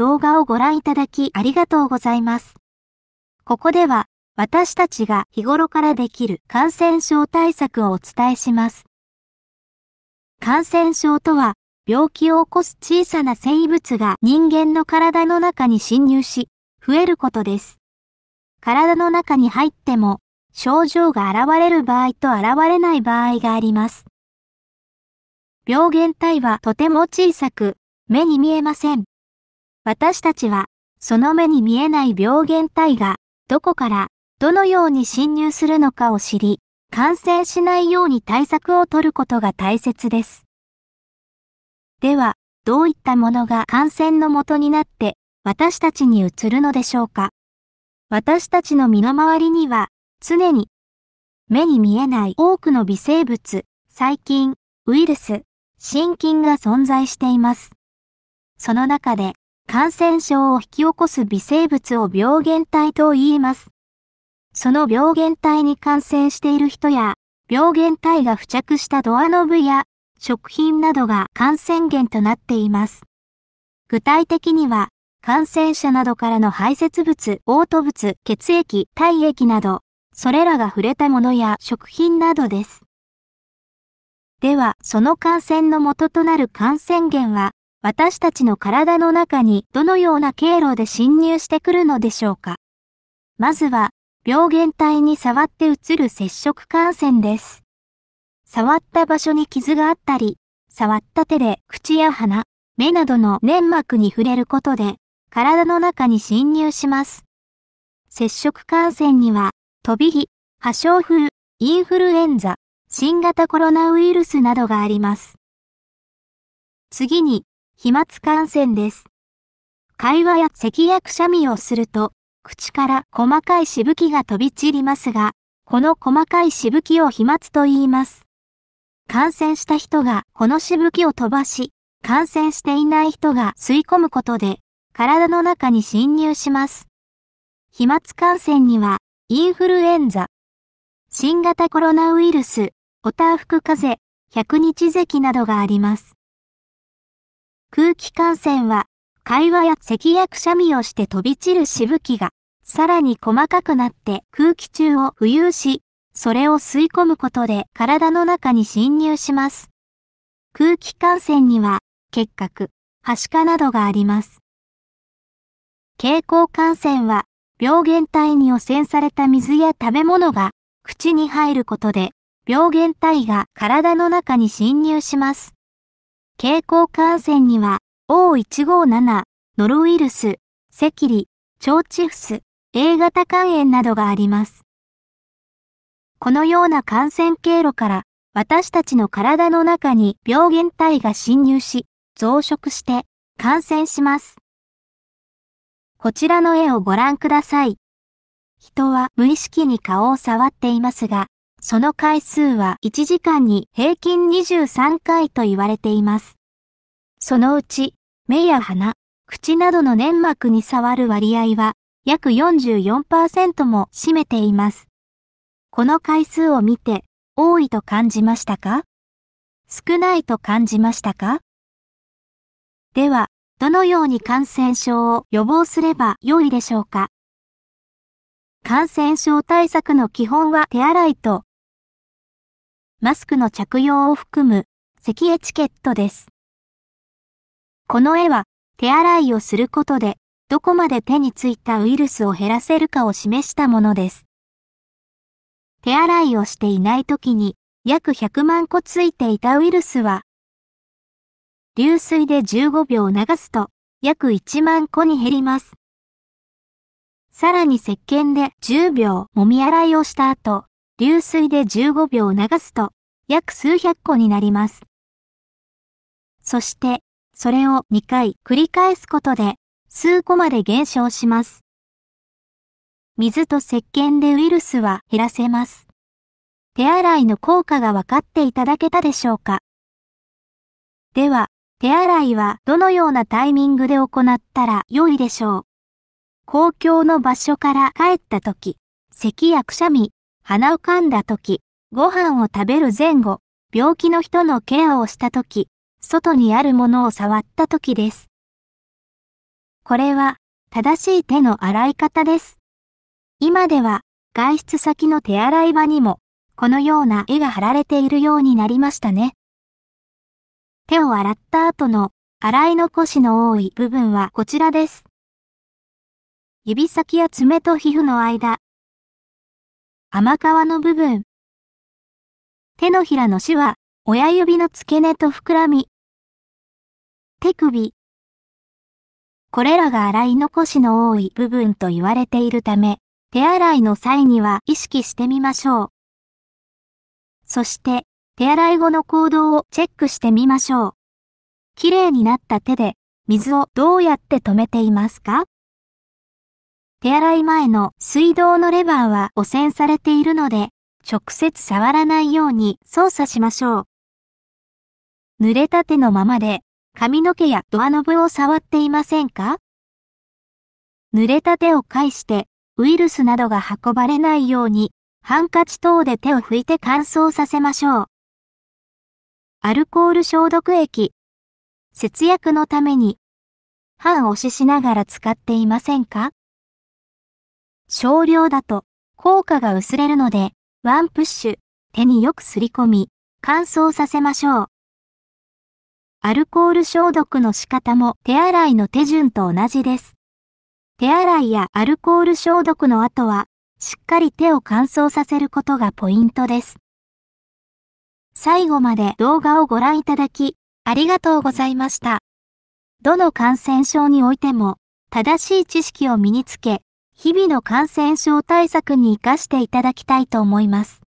動画をご覧いただきありがとうございます。ここでは私たちが日頃からできる感染症対策をお伝えします。感染症とは病気を起こす小さな生物が人間の体の中に侵入し、増えることです。体の中に入っても症状が現れる場合と現れない場合があります。病原体はとても小さく、目に見えません。私たちは、その目に見えない病原体が、どこから、どのように侵入するのかを知り、感染しないように対策を取ることが大切です。では、どういったものが感染のもとになって、私たちに移るのでしょうか私たちの身の回りには、常に、目に見えない多くの微生物、細菌、ウイルス、心筋が存在しています。その中で、感染症を引き起こす微生物を病原体と言います。その病原体に感染している人や、病原体が付着したドアノブや食品などが感染源となっています。具体的には、感染者などからの排泄物、嘔吐物、血液、体液など、それらが触れたものや食品などです。では、その感染の元となる感染源は私たちの体の中にどのような経路で侵入してくるのでしょうか。まずは、病原体に触ってうつる接触感染です。触った場所に傷があったり、触った手で口や鼻、目などの粘膜に触れることで、体の中に侵入します。接触感染には、飛び火、破傷風、インフルエンザ、新型コロナウイルスなどがあります。次に、飛沫感染です。会話や咳やくしゃみをすると、口から細かいしぶきが飛び散りますが、この細かいしぶきを飛沫と言います。感染した人がこのしぶきを飛ばし、感染していない人が吸い込むことで、体の中に侵入します。飛沫感染には、インフルエンザ、新型コロナウイルス、ターフク風邪、百日咳などがあります。空気感染は、会話や咳やくしゃみをして飛び散るしぶきが、さらに細かくなって空気中を浮遊し、それを吸い込むことで体の中に侵入します。空気感染には、結核、はしかなどがあります。経口感染は、病原体に汚染された水や食べ物が口に入ることで、病原体が体の中に侵入します。経口感染には O157、ノロウイルス、セキリ、腸チフス、A 型肝炎などがあります。このような感染経路から私たちの体の中に病原体が侵入し、増殖して感染します。こちらの絵をご覧ください。人は無意識に顔を触っていますが、その回数は1時間に平均23回と言われています。そのうち、目や鼻、口などの粘膜に触る割合は約44%も占めています。この回数を見て多いと感じましたか少ないと感じましたかでは、どのように感染症を予防すれば良いでしょうか感染症対策の基本は手洗いとマスクの着用を含む咳エチケットです。この絵は手洗いをすることでどこまで手についたウイルスを減らせるかを示したものです。手洗いをしていない時に約100万個ついていたウイルスは流水で15秒流すと約1万個に減ります。さらに石鹸で10秒もみ洗いをした後、流水で15秒流すと、約数百個になります。そして、それを2回繰り返すことで、数個まで減少します。水と石鹸でウイルスは減らせます。手洗いの効果が分かっていただけたでしょうかでは、手洗いはどのようなタイミングで行ったら良いでしょう公共の場所から帰った時、咳やくしゃみ、鼻を噛んだ時、ご飯を食べる前後、病気の人のケアをした時、外にあるものを触った時です。これは正しい手の洗い方です。今では外出先の手洗い場にもこのような絵が貼られているようになりましたね。手を洗った後の洗い残しの多い部分はこちらです。指先や爪と皮膚の間、甘皮の部分。手のひらのしは、親指の付け根と膨らみ。手首。これらが洗い残しの多い部分と言われているため、手洗いの際には意識してみましょう。そして、手洗い後の行動をチェックしてみましょう。綺麗になった手で水をどうやって止めていますか手洗い前の水道のレバーは汚染されているので、直接触らないように操作しましょう。濡れた手のままで髪の毛やドアノブを触っていませんか濡れた手を介してウイルスなどが運ばれないようにハンカチ等で手を拭いて乾燥させましょう。アルコール消毒液。節約のために、半押ししながら使っていませんか少量だと効果が薄れるので、ワンプッシュ、手によくすり込み、乾燥させましょう。アルコール消毒の仕方も手洗いの手順と同じです。手洗いやアルコール消毒の後は、しっかり手を乾燥させることがポイントです。最後まで動画をご覧いただき、ありがとうございました。どの感染症においても、正しい知識を身につけ、日々の感染症対策に活かしていただきたいと思います。